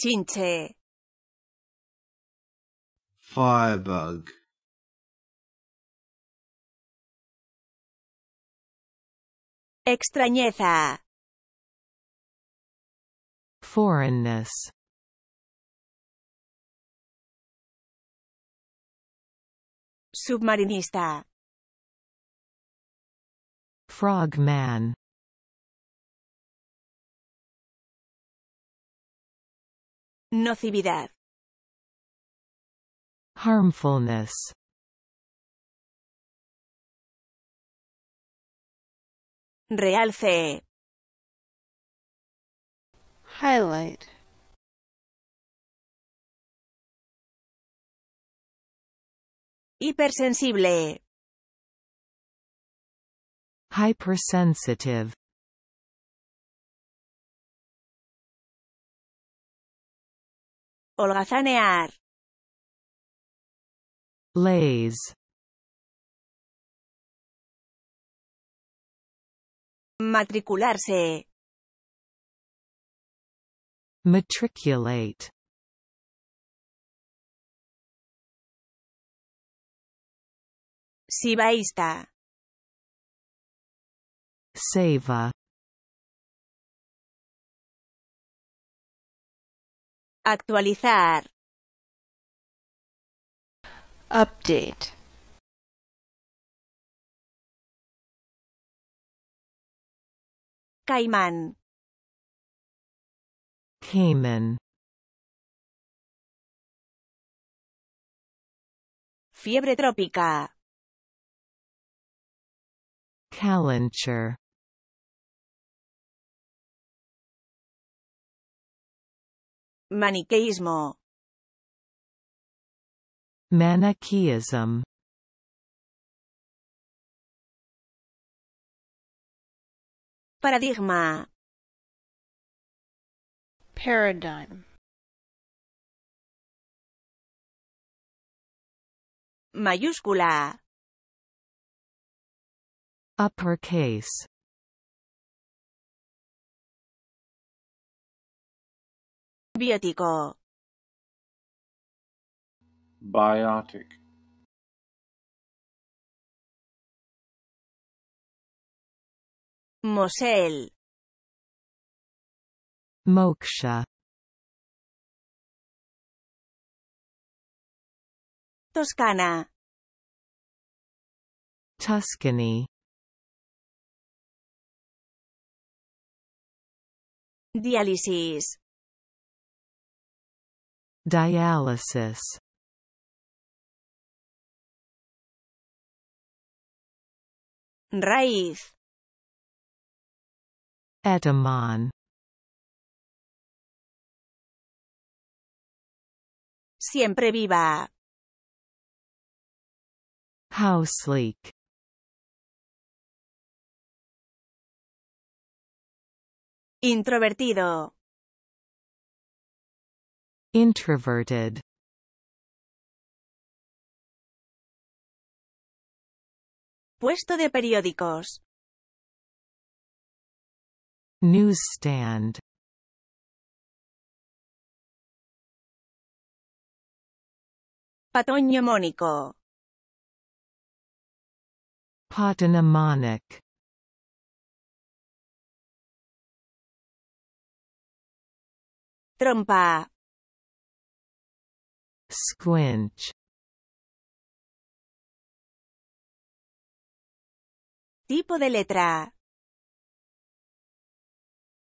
진체 firebug extrañeza foreignness submarinista frogman Nocividad. Harmfulness. Realce. Highlight. Hipersensible. Hypersensitive. Holgazanear. Lays. Matricularse. Matriculate. Sibaísta. Seva. Actualizar. Update. Caimán. Cayman. Fiebre trópica. Calenture. Maniqueísmo. Manichaeism. Paradigma. Paradigm. Mayúscula. Uppercase. Biótico. Biotic. Mosel. Moksha. Toscana. Tuscany. Diálisis. Dialysis Raíz Etymon Siempre viva. House leak. Introvertido. Introverted Puesto de periódicos. Newsstand. Patoño mónico. Trompa. Squinch Tipo de letra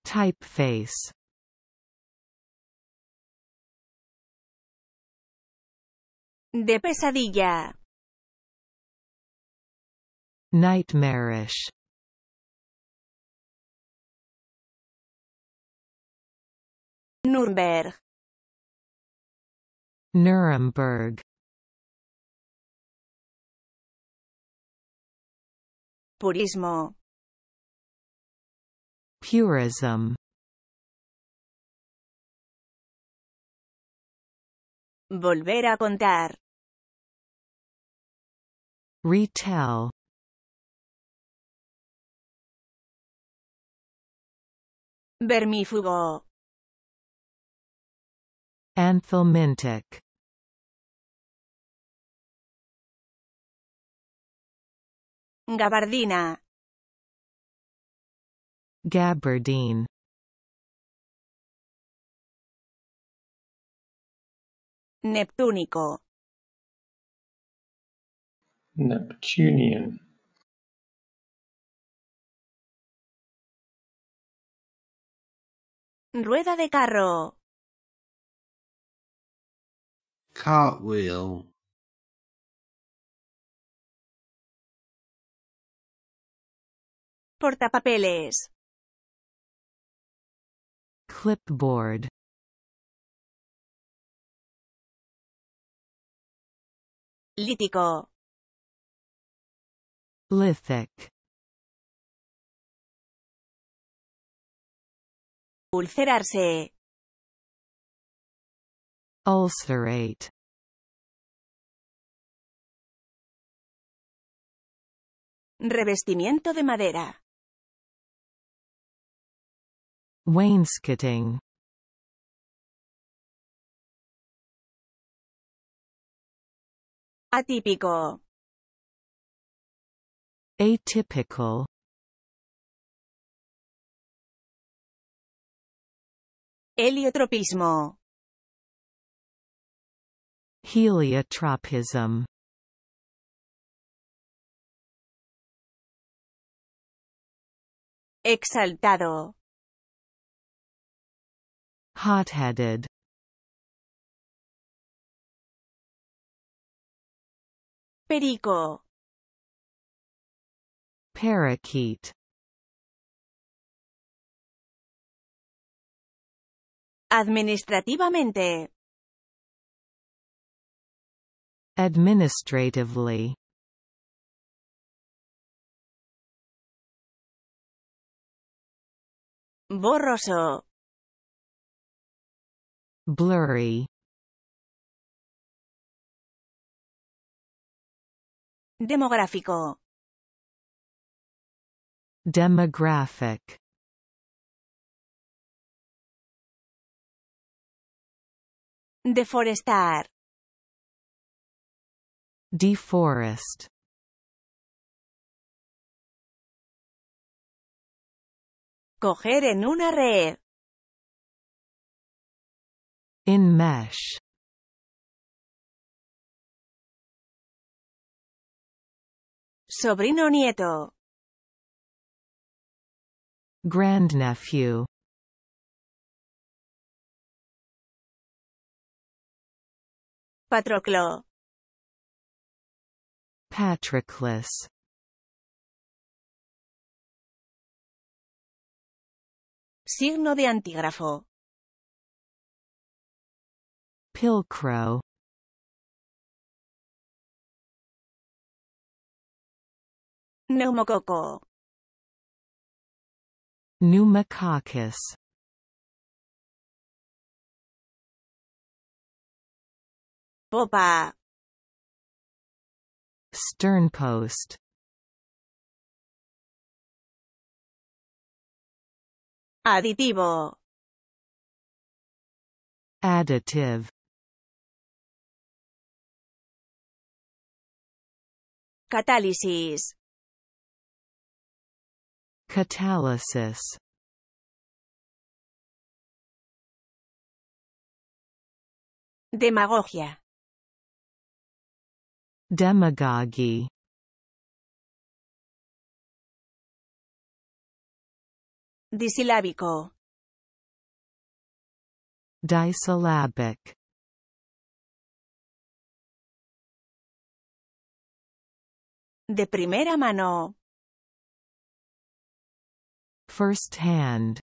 Typeface De pesadilla Nightmarish Nürnberg Nuremberg Purismo Purism Volver a contar Retell Vermifugo Anthelmintic Gabardina. Gabardine. Neptúnico. Neptunian. Rueda de carro. Cartwheel. Portapapeles. Clipboard. Lítico. Lithic. Ulcerarse. Ulcerate. Revestimiento de madera. Wainscoting Atípico Atypical Heliotropismo Heliotropism Exaltado Hot-headed Perico Parakeet Administrativamente Administratively Borroso blurry demográfico demographic deforestar deforest coger en una red in mesh sobrino nieto grandnephew Patroclo Patroclus Signo de antígrafo Pilcrow Pneumococcal Pneumococcus Boba Sternpost Aditivo Additive Catálisis. Catalysis. Demagogia. Demagogy. Disilábico. Disilábico. De primera mano. First hand.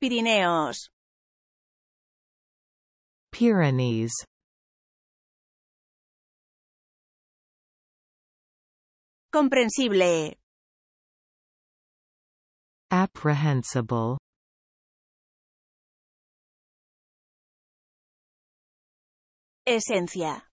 Pirineos. Pyrenees. Comprensible. Apprehensible. Esencia.